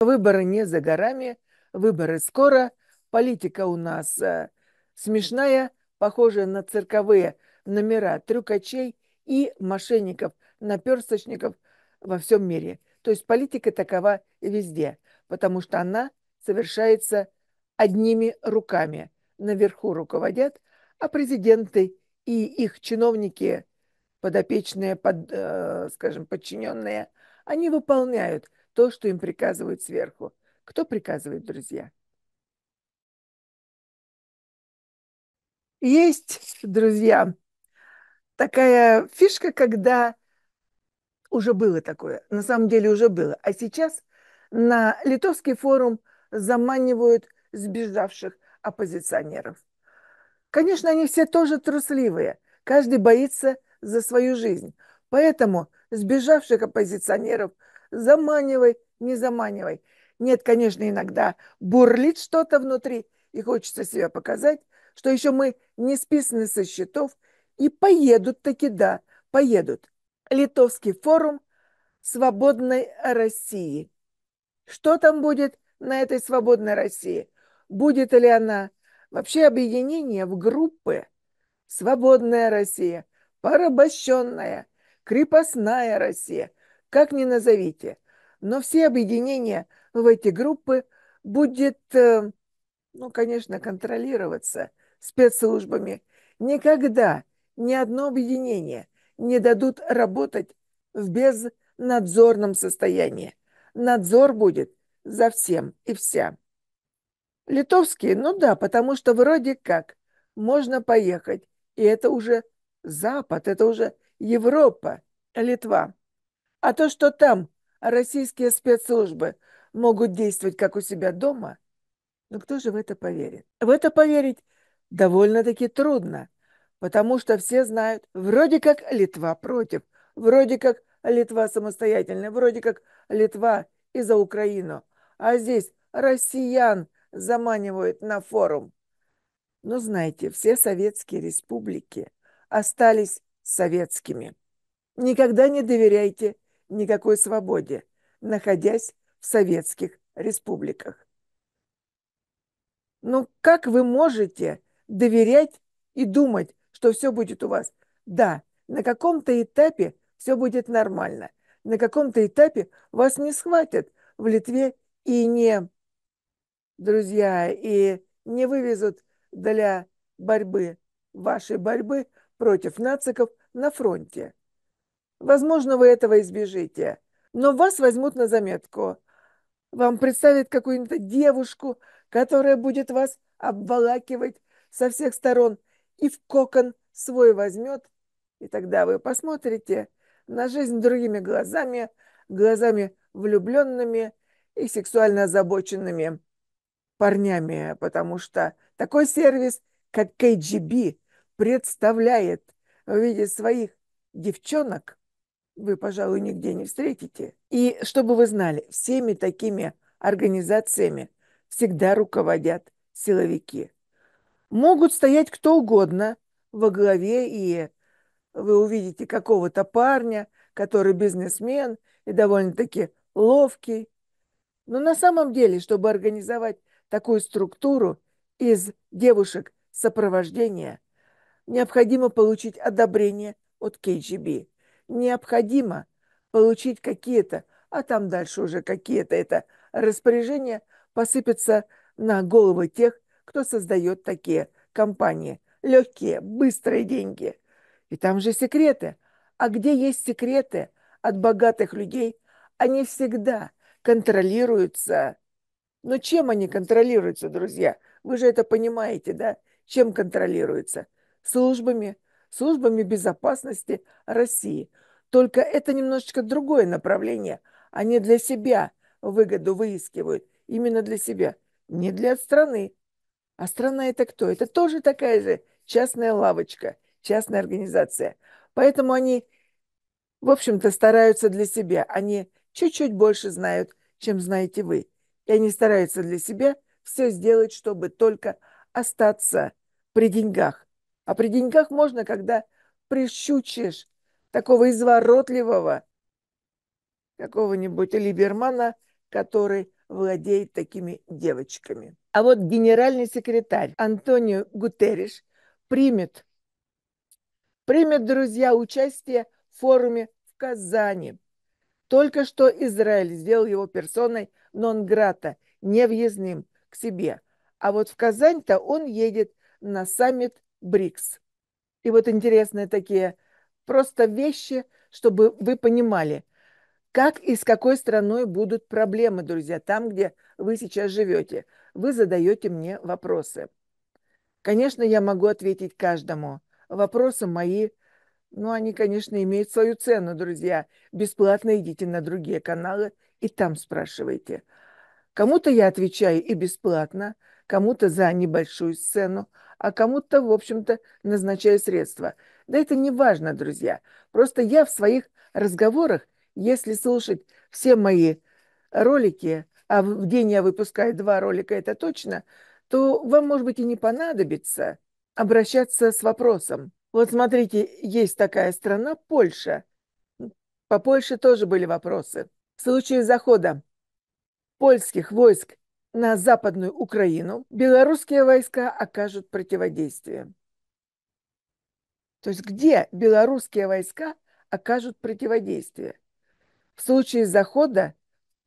Выборы не за горами, выборы скоро. Политика у нас э, смешная, похожая на цирковые номера трюкачей и мошенников, наперсточников во всем мире. То есть политика такова везде, потому что она совершается одними руками. Наверху руководят, а президенты и их чиновники, подопечные, под, э, скажем, подчиненные, они выполняют – то, что им приказывают сверху. Кто приказывает, друзья? Есть, друзья, такая фишка, когда уже было такое, на самом деле уже было, а сейчас на литовский форум заманивают сбежавших оппозиционеров. Конечно, они все тоже трусливые, каждый боится за свою жизнь. Поэтому сбежавших оппозиционеров заманивай, не заманивай. Нет, конечно, иногда бурлит что-то внутри, и хочется себя показать, что еще мы не списаны со счетов, и поедут таки, да, поедут. Литовский форум свободной России. Что там будет на этой свободной России? Будет ли она вообще объединение в группы «Свободная Россия», «Порабощенная», крепостная Россия, как ни назовите. Но все объединения в эти группы будет, э, ну, конечно, контролироваться спецслужбами. Никогда ни одно объединение не дадут работать в безнадзорном состоянии. Надзор будет за всем и вся. Литовские, ну да, потому что вроде как можно поехать. И это уже Запад, это уже Европа, Литва. А то, что там российские спецслужбы могут действовать как у себя дома, ну кто же в это поверит? В это поверить довольно-таки трудно, потому что все знают, вроде как Литва против, вроде как Литва самостоятельная, вроде как Литва и за Украину, а здесь россиян заманивают на форум. Но знаете, все советские республики остались советскими. Никогда не доверяйте никакой свободе, находясь в советских республиках. Но ну, как вы можете доверять и думать, что все будет у вас? Да, на каком-то этапе все будет нормально. На каком-то этапе вас не схватят в Литве и не, друзья, и не вывезут для борьбы, вашей борьбы против нациков на фронте. Возможно, вы этого избежите, но вас возьмут на заметку. Вам представят какую-нибудь девушку, которая будет вас обволакивать со всех сторон и в кокон свой возьмет, и тогда вы посмотрите на жизнь другими глазами, глазами влюбленными и сексуально озабоченными парнями, потому что такой сервис, как КГБ представляет в виде своих девчонок, вы, пожалуй, нигде не встретите. И чтобы вы знали, всеми такими организациями всегда руководят силовики. Могут стоять кто угодно во главе, и вы увидите какого-то парня, который бизнесмен и довольно-таки ловкий. Но на самом деле, чтобы организовать такую структуру из девушек сопровождения, необходимо получить одобрение от КГБ. Необходимо получить какие-то, а там дальше уже какие-то это распоряжения посыпятся на головы тех, кто создает такие компании. Легкие, быстрые деньги. И там же секреты. А где есть секреты от богатых людей, они всегда контролируются. Но чем они контролируются, друзья? Вы же это понимаете, да? Чем контролируются? службами, службами безопасности России. Только это немножечко другое направление. Они для себя выгоду выискивают, именно для себя, не для страны. А страна это кто? Это тоже такая же частная лавочка, частная организация. Поэтому они, в общем-то, стараются для себя. Они чуть-чуть больше знают, чем знаете вы. И они стараются для себя все сделать, чтобы только остаться при деньгах. А при деньгах можно, когда прищучишь такого изворотливого какого-нибудь либермана, который владеет такими девочками. А вот генеральный секретарь Антонио Гутерриш примет, примет, друзья, участие в форуме в Казани. Только что Израиль сделал его персоной нон-грата, невъездным к себе. А вот в Казань-то он едет на саммит БРИКС. И вот интересные такие просто вещи, чтобы вы понимали, как и с какой страной будут проблемы, друзья, там, где вы сейчас живете. Вы задаете мне вопросы. Конечно, я могу ответить каждому. Вопросы мои, ну, они, конечно, имеют свою цену, друзья. Бесплатно идите на другие каналы и там спрашивайте. Кому-то я отвечаю и бесплатно, кому-то за небольшую сцену, а кому-то, в общем-то, назначаю средства. Да это не важно, друзья. Просто я в своих разговорах, если слушать все мои ролики, а в день я выпускаю два ролика, это точно, то вам, может быть, и не понадобится обращаться с вопросом. Вот смотрите, есть такая страна – Польша. По Польше тоже были вопросы. В случае захода польских войск на Западную Украину, белорусские войска окажут противодействие. То есть где белорусские войска окажут противодействие? В случае захода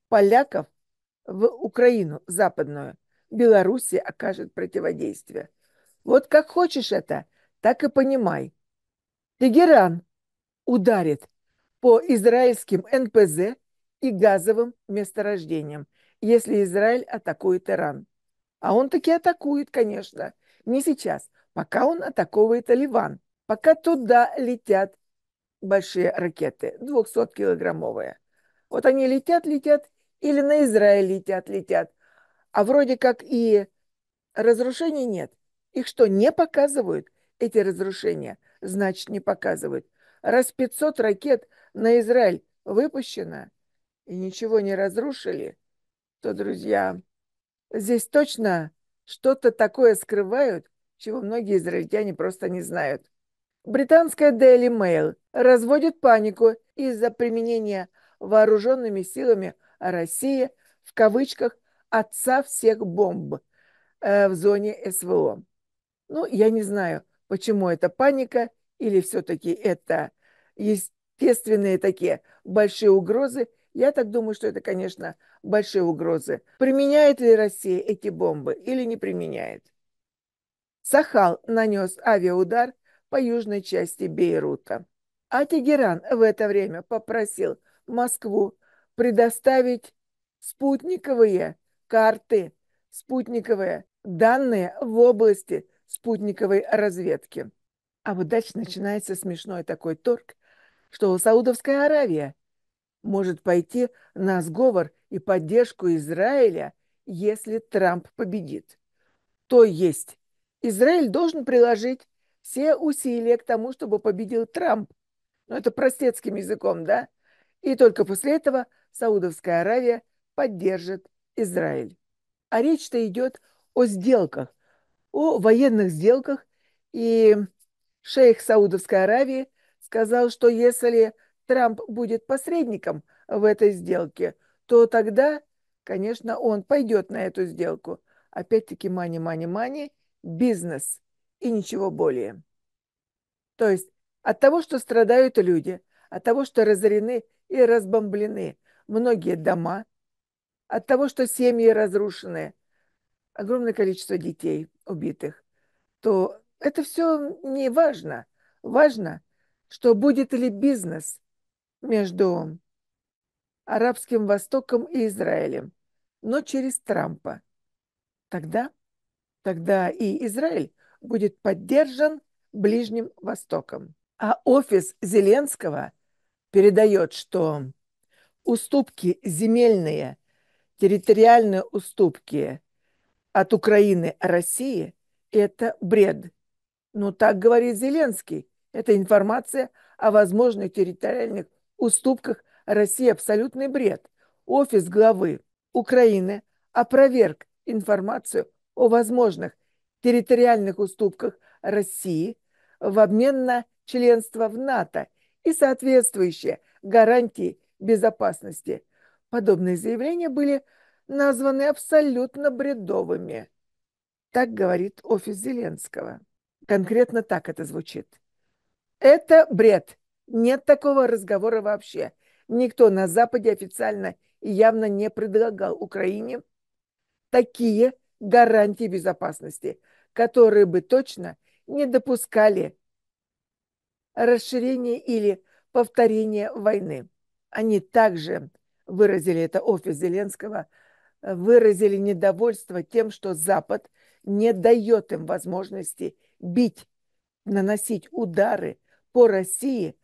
поляков в Украину западную, Белоруссия окажет противодействие. Вот как хочешь это, так и понимай. Тегеран ударит по израильским НПЗ и газовым месторождениям – если Израиль атакует Иран. А он таки атакует, конечно. Не сейчас, пока он атаковывает Ливан. Пока туда летят большие ракеты, 200-килограммовые. Вот они летят, летят, или на Израиль летят, летят. А вроде как и разрушений нет. Их что, не показывают, эти разрушения? Значит, не показывают. Раз 500 ракет на Израиль выпущено, и ничего не разрушили – что, друзья, здесь точно что-то такое скрывают, чего многие израильтяне просто не знают. Британская Daily Mail разводит панику из-за применения вооруженными силами России в кавычках «отца всех бомб» э, в зоне СВО. Ну, я не знаю, почему это паника или все-таки это естественные такие большие угрозы я так думаю, что это, конечно, большие угрозы. Применяет ли Россия эти бомбы или не применяет? Сахал нанес авиаудар по южной части Бейрута. А Тегеран в это время попросил Москву предоставить спутниковые карты, спутниковые данные в области спутниковой разведки. А вот дальше начинается смешной такой торг, что Саудовская Аравия может пойти на сговор и поддержку Израиля, если Трамп победит. То есть Израиль должен приложить все усилия к тому, чтобы победил Трамп. Ну, это простецким языком, да? И только после этого Саудовская Аравия поддержит Израиль. А речь-то идет о сделках, о военных сделках. И шейх Саудовской Аравии сказал, что если Трамп будет посредником в этой сделке, то тогда, конечно, он пойдет на эту сделку. Опять-таки мани, мани, мани, бизнес и ничего более. То есть от того, что страдают люди, от того, что разорены и разбомблены многие дома, от того, что семьи разрушены, огромное количество детей убитых, то это все не важно. Важно, что будет ли бизнес – между Арабским Востоком и Израилем, но через Трампа. Тогда, тогда и Израиль будет поддержан Ближним Востоком. А офис Зеленского передает, что уступки земельные, территориальные уступки от Украины России – это бред. Но так говорит Зеленский. Это информация о возможных территориальных уступках России абсолютный бред. Офис главы Украины опроверг информацию о возможных территориальных уступках России в обмен на членство в НАТО и соответствующие гарантии безопасности. Подобные заявления были названы абсолютно бредовыми. Так говорит офис Зеленского. Конкретно так это звучит. Это бред. Нет такого разговора вообще. Никто на Западе официально и явно не предлагал Украине такие гарантии безопасности, которые бы точно не допускали расширения или повторения войны. Они также выразили, это офис Зеленского, выразили недовольство тем, что Запад не дает им возможности бить, наносить удары по России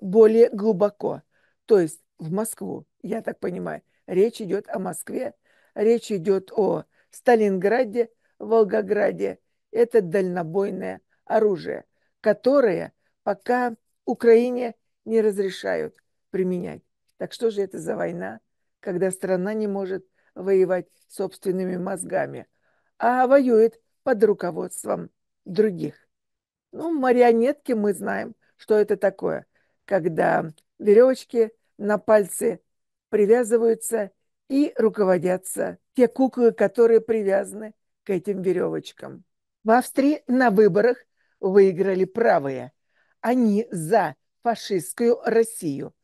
более глубоко, то есть в Москву, я так понимаю. Речь идет о Москве, речь идет о Сталинграде, Волгограде. Это дальнобойное оружие, которое пока Украине не разрешают применять. Так что же это за война, когда страна не может воевать собственными мозгами, а воюет под руководством других? Ну, марионетки мы знаем, что это такое – когда веревочки на пальцы привязываются и руководятся те куклы, которые привязаны к этим веревочкам. В Австрии на выборах выиграли правые. Они за фашистскую Россию.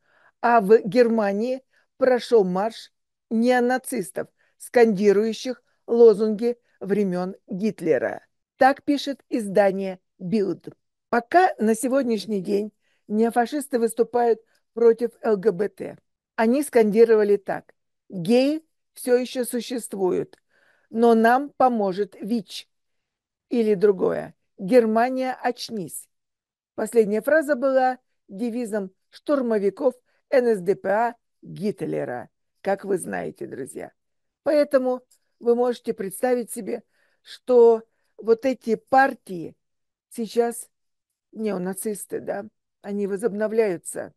А в Германии прошел марш неонацистов, скандирующих лозунги времен Гитлера. Так пишет издание «Билд». Пока на сегодняшний день неофашисты выступают против ЛГБТ. Они скандировали так. Геи все еще существуют, но нам поможет ВИЧ. Или другое. Германия, очнись. Последняя фраза была девизом штурмовиков НСДПА Гитлера, как вы знаете, друзья. Поэтому вы можете представить себе, что вот эти партии сейчас неонацисты, да, они возобновляются.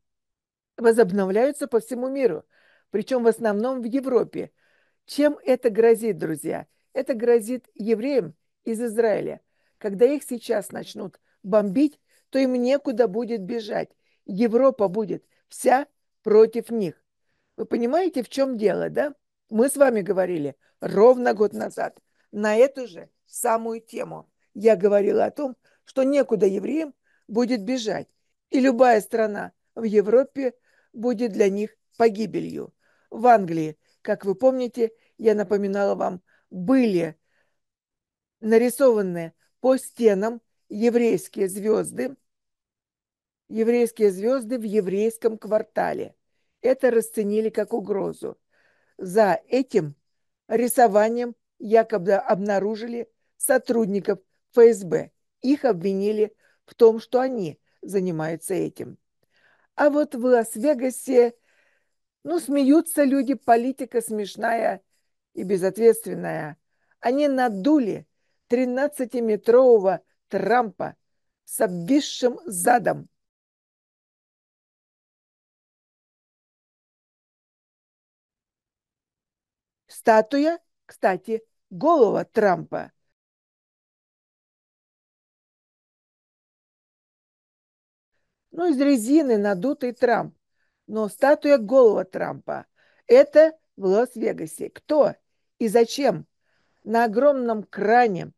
Возобновляются по всему миру, причем в основном в Европе. Чем это грозит, друзья? Это грозит евреям из Израиля. Когда их сейчас начнут бомбить, то им некуда будет бежать. Европа будет вся против них. Вы понимаете, в чем дело, да? Мы с вами говорили ровно год назад на эту же самую тему. Я говорила о том, что некуда евреям будет бежать и любая страна в Европе будет для них погибелью. В Англии, как вы помните, я напоминала вам, были нарисованы по стенам еврейские звезды, еврейские звезды в еврейском квартале. Это расценили как угрозу. За этим рисованием якобы обнаружили сотрудников ФСБ. Их обвинили в том, что они занимаются этим. А вот в Лас-Вегасе, ну, смеются люди, политика смешная и безответственная. Они надули 13-метрового Трампа с обвисшим задом. Статуя, кстати, голова Трампа ну, из резины надутый Трамп, но статуя голого Трампа. Это в Лас-Вегасе. Кто и зачем на огромном кране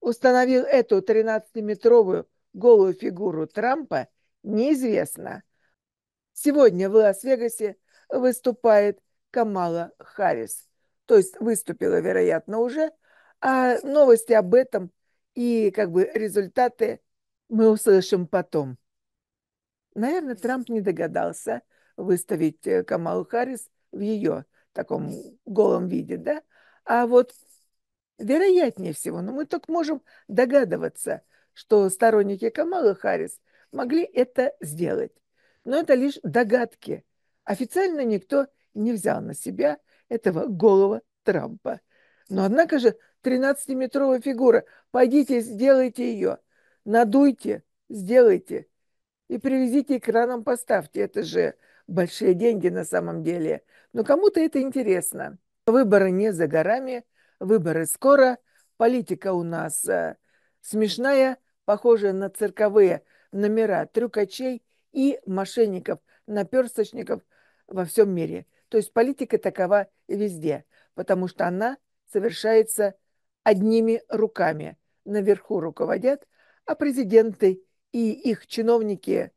установил эту 13-метровую голую фигуру Трампа, неизвестно. Сегодня в Лас-Вегасе выступает Камала Харрис. То есть выступила, вероятно, уже. А новости об этом и как бы результаты мы услышим потом. Наверное, Трамп не догадался выставить э, Камалу Харрис в ее таком голом виде, да? А вот вероятнее всего, но ну, мы только можем догадываться, что сторонники Камалы Харрис могли это сделать. Но это лишь догадки. Официально никто не взял на себя этого голого Трампа. Но однако же 13-метровая фигура, пойдите, сделайте ее, надуйте, сделайте – и привезите экраном, поставьте. Это же большие деньги на самом деле. Но кому-то это интересно. Выборы не за горами, выборы скоро. Политика у нас э, смешная, похожая на цирковые номера трюкачей и мошенников, наперсточников во всем мире. То есть политика такова везде, потому что она совершается одними руками. Наверху руководят, а президенты и их чиновники,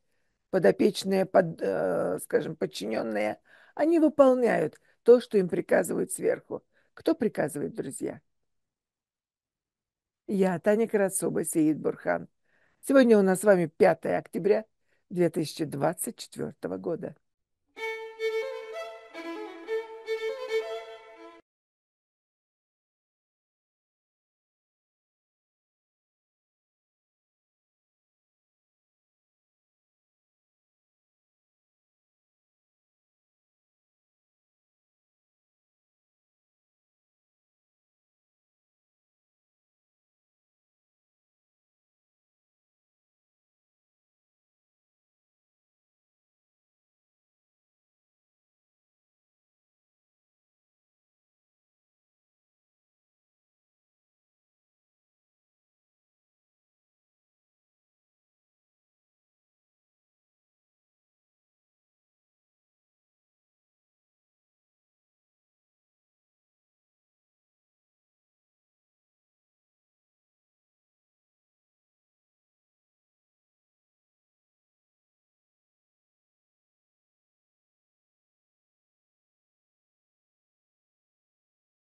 подопечные, под, э, скажем, подчиненные, они выполняют то, что им приказывают сверху. Кто приказывает, друзья? Я Таня Карацоба, Сеид Бурхан. Сегодня у нас с вами 5 октября 2024 года.